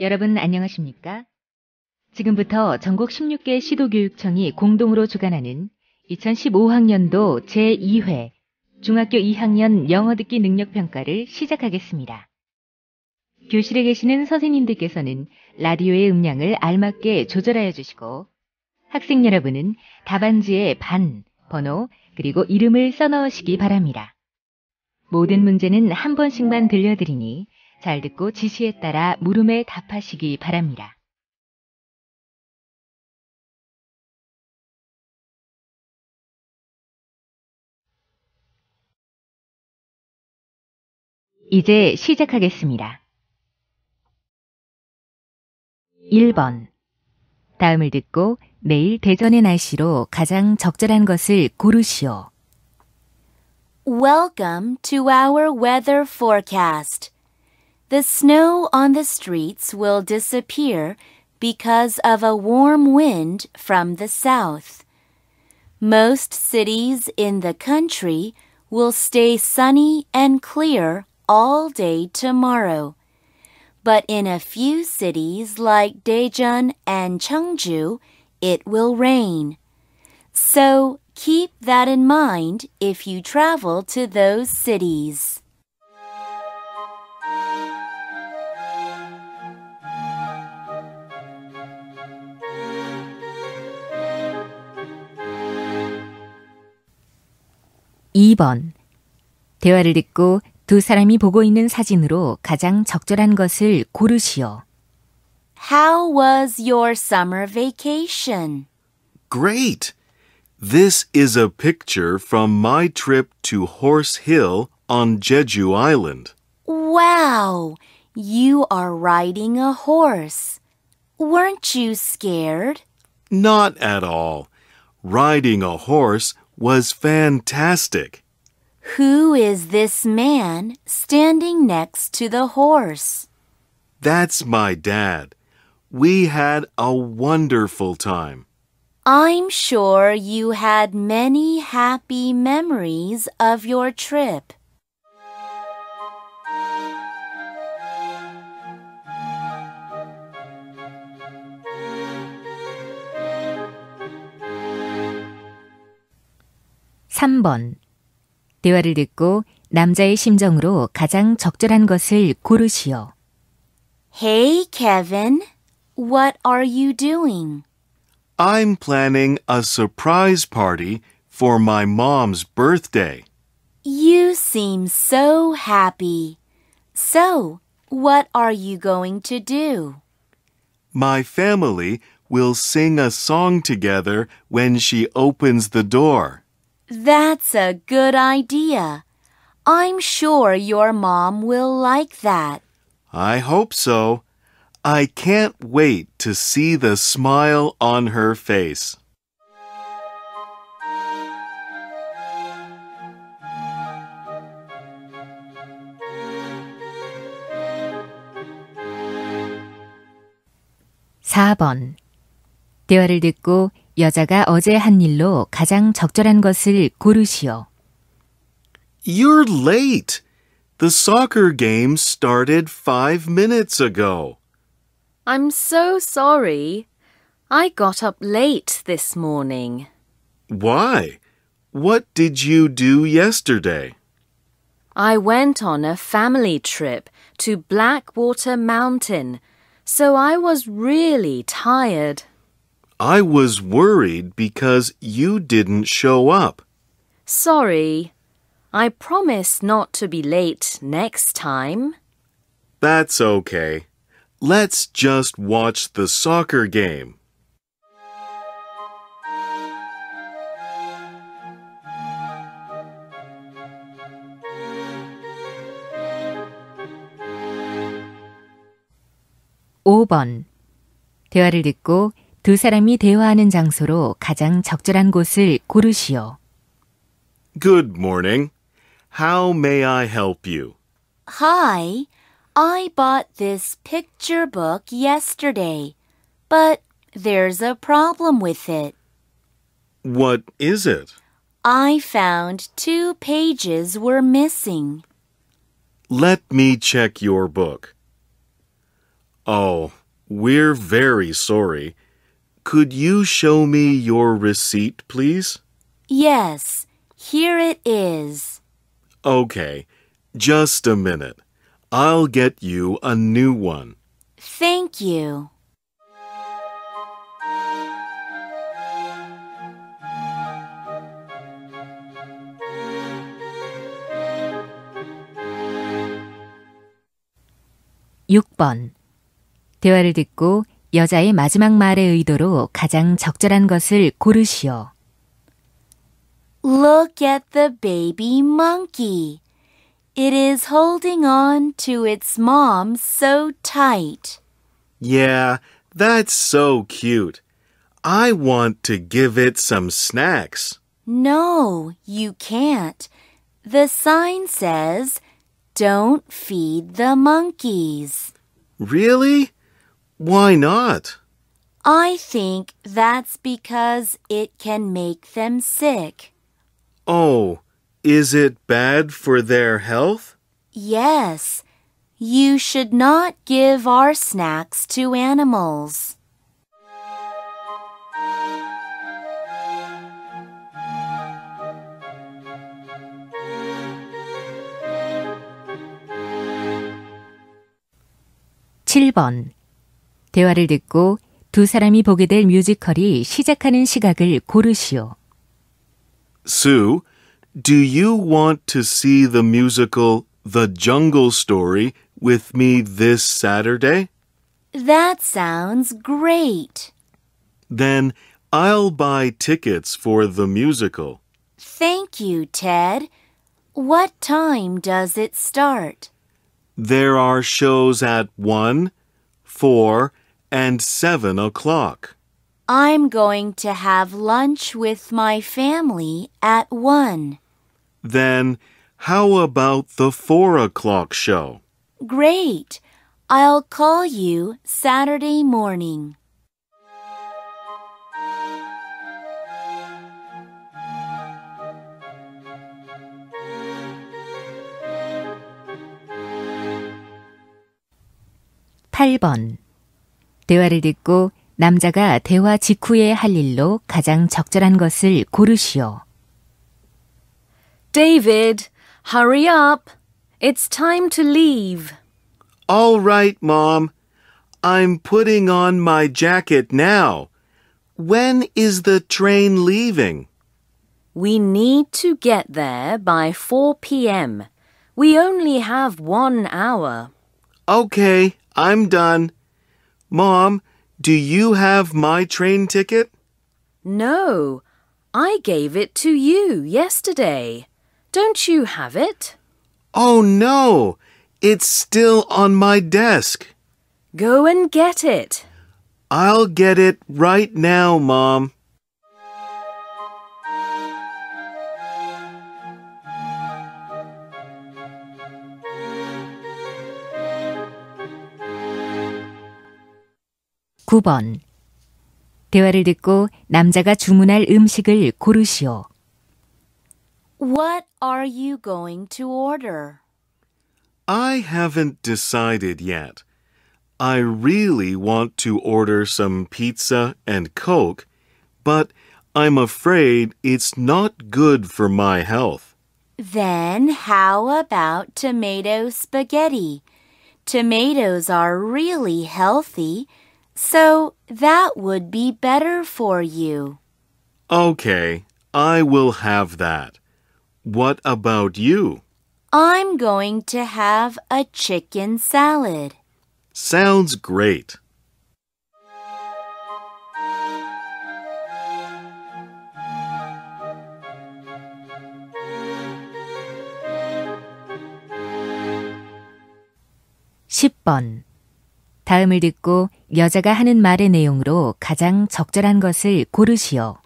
여러분 안녕하십니까? 지금부터 전국 16개 시도교육청이 공동으로 주관하는 2015학년도 제2회 중학교 2학년 영어 듣기 능력 평가를 시작하겠습니다. 교실에 계시는 선생님들께서는 라디오의 음량을 알맞게 조절하여 주시고 학생 여러분은 답안지에 반, 번호, 그리고 이름을 써넣으시기 바랍니다. 모든 문제는 한 번씩만 들려드리니 잘 듣고 지시에 따라 물음에 답하시기 바랍니다. 이제 시작하겠습니다. 1번. 다음을 듣고 내일 대전의 날씨로 가장 적절한 것을 고르시오. Welcome to our weather forecast. The snow on the streets will disappear because of a warm wind from the south. Most cities in the country will stay sunny and clear all day tomorrow. But in a few cities like Daejeon and Cheongju, it will rain. So keep that in mind if you travel to those cities. 2번. 대화를 듣고 두 사람이 보고 있는 사진으로 가장 적절한 것을 고르시오. How was your summer vacation? Great! This is a picture from my trip to Horse Hill on Jeju Island. Wow! You are riding a horse. Weren't you scared? Not at all. Riding a horse was fantastic. Who is this man standing next to the horse? That's my dad. We had a wonderful time. I'm sure you had many happy memories of your trip. 3번. 대화를 듣고 남자의 심정으로 가장 적절한 것을 고르시오. Hey, Kevin. What are you doing? I'm planning a surprise party for my mom's birthday. You seem so happy. So, what are you going to do? My family will sing a song together when she opens the door. That's a good idea. I'm sure your mom will like that. I hope so. I can't wait to see the smile on her face. (4번) 대화를 듣고 여자가 어제 한 일로 가장 적절한 것을 고르시오. You're late. The soccer game started five minutes ago. I'm so sorry. I got up late this morning. Why? What did you do yesterday? I went on a family trip to Blackwater Mountain, so I was really tired. I was worried because you didn't show up. Sorry. I promise not to be late next time. That's okay. Let's just watch the soccer game. (5번) 대화를 듣고 두 사람이 대화하는 장소로 가장 적절한 곳을 고르시오. Good morning. How may I help you? Hi. I bought this picture book yesterday, but there's a problem with it. What is it? I found two pages were missing. Let me check your book. Oh, we're very sorry. Could you show me your receipt, please? Yes, here it is. Okay, just a minute. I'll get you a new one. Thank you. (6번) 대화를 듣고 여자의 마지막 말의 의도로 가장 적절한 것을 고르시오. Look at the baby monkey. It is holding on to its mom so tight. Yeah, that's so cute. I want to give it some snacks. No, you can't. The sign says, don't feed the monkeys. Really? Why not? I think that's because it can make them sick. Oh, is it bad for their health? Yes. You should not give our snacks to animals. (7번) 대화를 듣고 두 사람이 보게 될 뮤지컬이 시작하는 시각을 고르시오. Sue, do you want to see the musical The Jungle Story with me this Saturday? That sounds great. Then I'll buy tickets for the musical. Thank you, Ted. What time does it start? There are shows at 1, 4, and seven o'clock. I'm going to have lunch with my family at one. Then how about the four o'clock show? Great. I'll call you Saturday morning. (8번) 대화를 듣고 남자가 대화 직후에 할 일로 가장 적절한 것을 고르시오. David, hurry up. It's time to leave. All right, Mom. I'm putting on my jacket now. When is the train leaving? We need to get there by 4 p.m. We only have one hour. Okay, I'm done. Mom, do you have my train ticket? No, I gave it to you yesterday. Don't you have it? Oh no, it's still on my desk. Go and get it. I'll get it right now, Mom. 9번. 대화를 듣고 남자가 주문할 음식을 고르시오. What are you going to order? I haven't decided yet. I really want to order some pizza and Coke, but I'm afraid it's not good for my health. Then how about tomato spaghetti? Tomatoes are really healthy so that would be better for you. Okay, I will have that. What about you? I'm going to have a chicken salad. Sounds great. (10번) 다음을 듣고 여자가 하는 말의 내용으로 가장 적절한 것을 고르시오.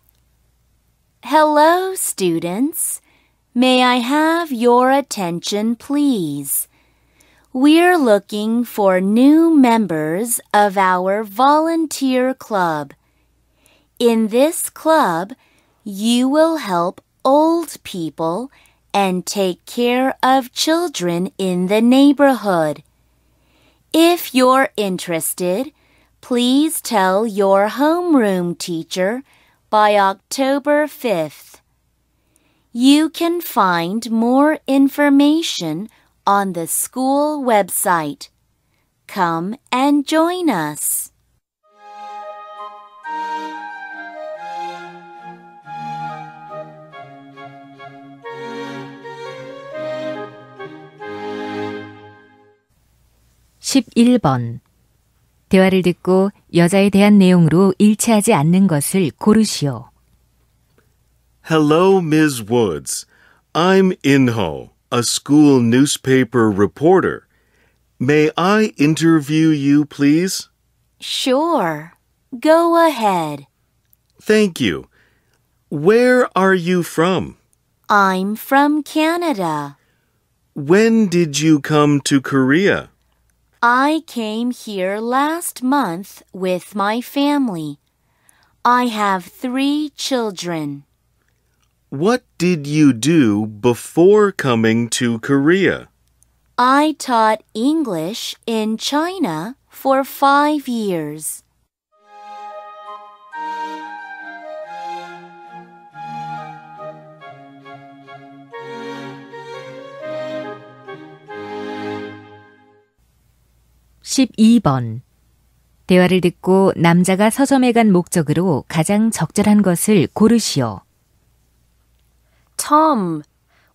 Hello, students. May I have your attention, please? We're looking for new members of our volunteer club. In this club, you will help old people and take care of children in the neighborhood. If you're interested, please tell your homeroom teacher by October 5th. You can find more information on the school website. Come and join us. 11번. 대화를 듣고 여자에 대한 내용으로 일치하지 않는 것을 고르시오. Hello, Ms. Woods. I'm Inho, a school newspaper reporter. May I interview you, please? Sure. Go ahead. Thank you. Where are you from? I'm from Canada. When did you come to Korea? I came here last month with my family. I have three children. What did you do before coming to Korea? I taught English in China for five years. 12번. 대화를 듣고 남자가 서점에 간 목적으로 가장 적절한 것을 고르시오. Tom,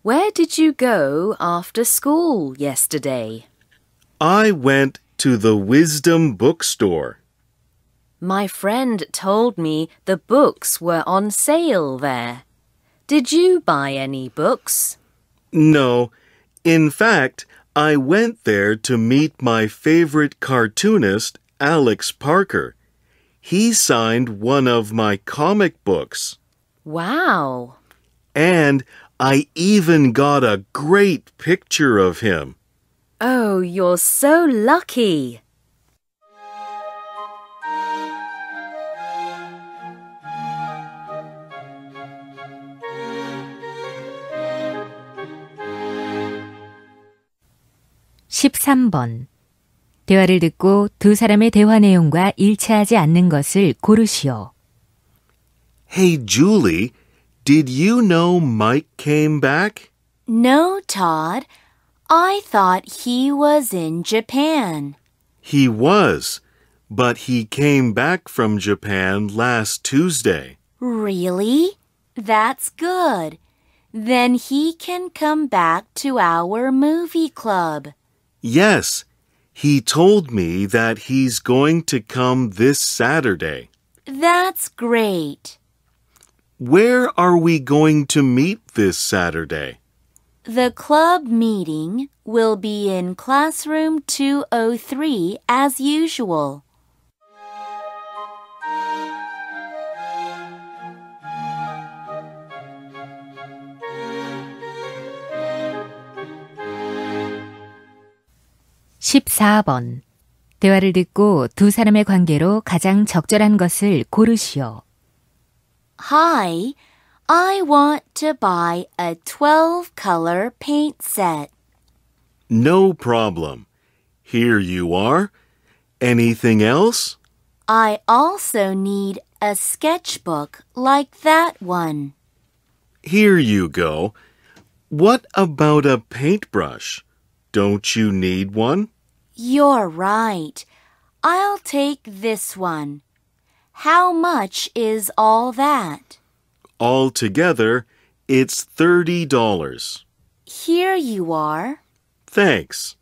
where did you go after school yesterday? I went to the Wisdom bookstore. My friend told me the books were on sale there. Did you buy any books? No. In fact, I went there to meet my favorite cartoonist, Alex Parker. He signed one of my comic books. Wow. And I even got a great picture of him. Oh, you're so lucky. 13번. 대화를 듣고 두 사람의 대화 내용과 일치하지 않는 것을 고르시오. Hey, Julie, did you know Mike came back? No, Todd. I thought he was in Japan. He was, but he came back from Japan last Tuesday. Really? That's good. Then he can come back to our movie club. Yes, he told me that he's going to come this Saturday. That's great. Where are we going to meet this Saturday? The club meeting will be in classroom 203 as usual. 14번. 대화를 듣고 두 사람의 관계로 가장 적절한 것을 고르시오. Hi, I want to buy a 12 color paint set. No problem. Here you are. Anything else? I also need a sketchbook like that one. Here you go. What about a paintbrush? Don't you need one? You're right. I'll take this one. How much is all that? Altogether, it's $30. Here you are. Thanks.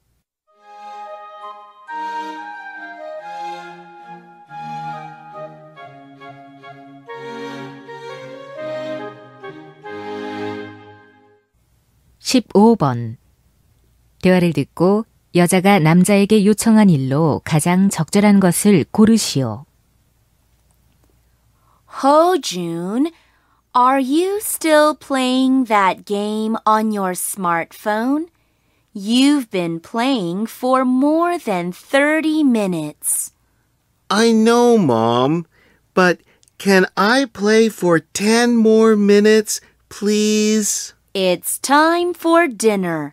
(15번) 대화를 듣고 여자가 남자에게 요청한 일로 가장 적절한 것을 고르시오. Ho June, are you still playing that game on your smartphone? You've been playing for more than 30 minutes. I know, Mom, but can I play for 10 more minutes, please? It's time for dinner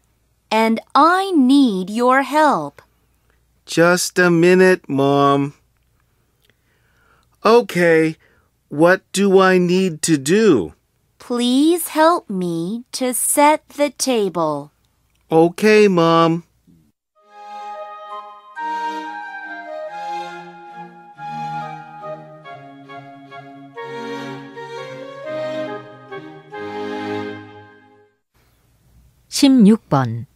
and I need your help. Just a minute, Mom. Okay, what do I need to do? Please help me to set the table. Okay, Mom. (16번)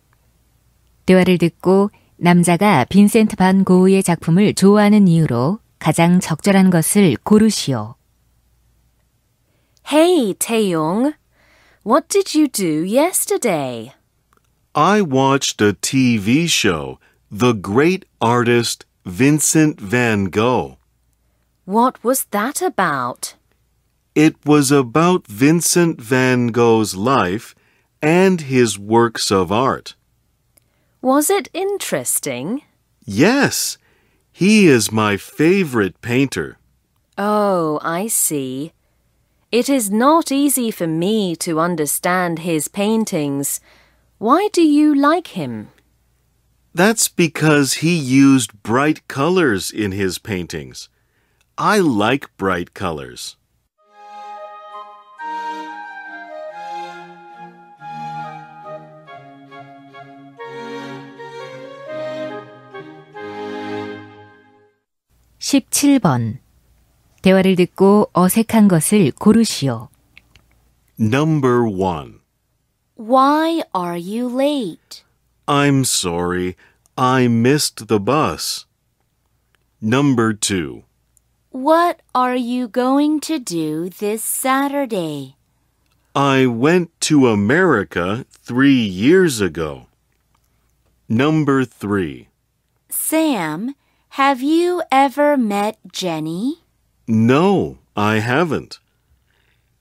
대화를 듣고 남자가 빈센트 반 고흐의 작품을 좋아하는 이유로 가장 적절한 것을 고르시오. Hey, Taeyong. What did you do yesterday? I watched a TV show, The Great Artist Vincent van Gogh. What was that about? It was about Vincent van Gogh's life and his works of art. Was it interesting? Yes. He is my favorite painter. Oh, I see. It is not easy for me to understand his paintings. Why do you like him? That's because he used bright colors in his paintings. I like bright colors. 17번 대화를 듣고 어색한 것을 고르시오. Number 1 Why are you late? I'm sorry. I missed the bus. Number 2 What are you going to do this Saturday? I went to America three years ago. Number 3 Sam, have you ever met Jenny? No, I haven't.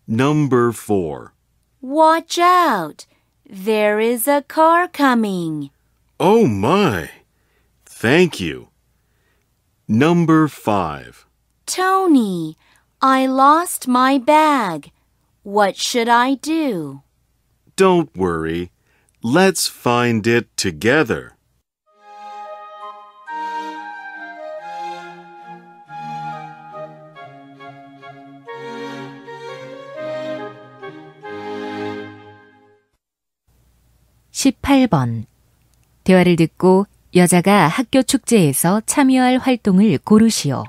Number four. Watch out! There is a car coming. Oh my! Thank you. Number five. Tony, I lost my bag. What should I do? Don't worry. Let's find it together. 18번. 대화를 듣고 여자가 학교 축제에서 참여할 활동을 고르시오.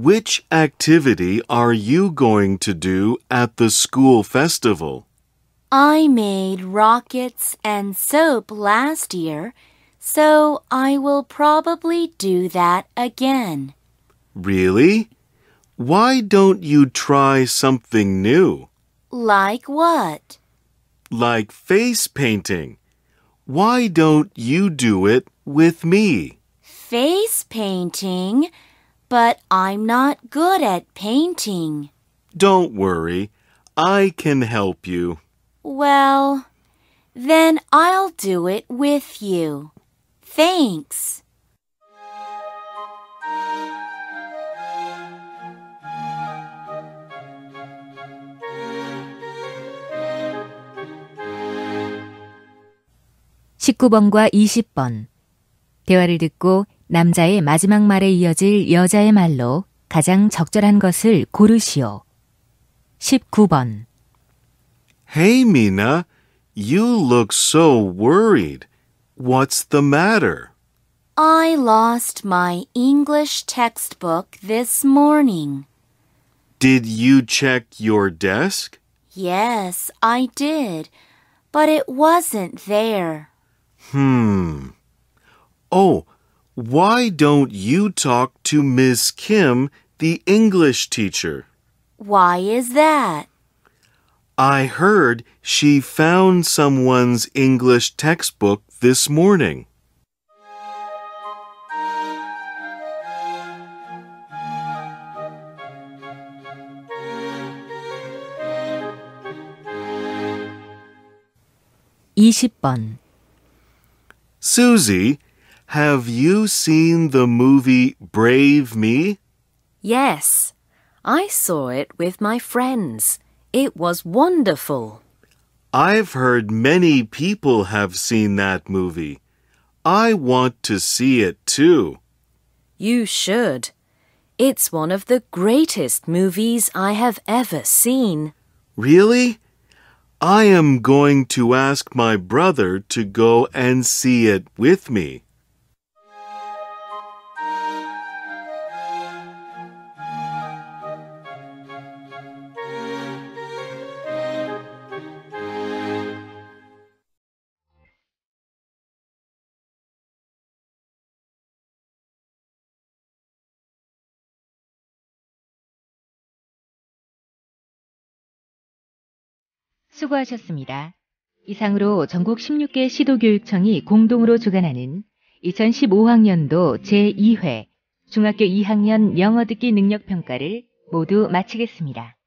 which activity are you going to do at the school festival? I made rockets and soap last year, so I will probably do that again. Really? Why don't you try something new? Like what? like face painting. Why don't you do it with me? Face painting? But I'm not good at painting. Don't worry. I can help you. Well, then I'll do it with you. Thanks. 19번과 20번. 대화를 듣고 남자의 마지막 말에 이어질 여자의 말로 가장 적절한 것을 고르시오. 19번. Hey, Mina. You look so worried. What's the matter? I lost my English textbook this morning. Did you check your desk? Yes, I did, but it wasn't there. Hmm. Oh, why don't you talk to Miss Kim, the English teacher? Why is that? I heard she found someone's English textbook this morning. (20번) Susie, have you seen the movie Brave Me? Yes, I saw it with my friends. It was wonderful. I've heard many people have seen that movie. I want to see it too. You should. It's one of the greatest movies I have ever seen. Really? I am going to ask my brother to go and see it with me. 수고하셨습니다. 이상으로 전국 16개 시도교육청이 공동으로 주관하는 2015학년도 제2회 중학교 2학년 영어 듣기 능력 평가를 모두 마치겠습니다.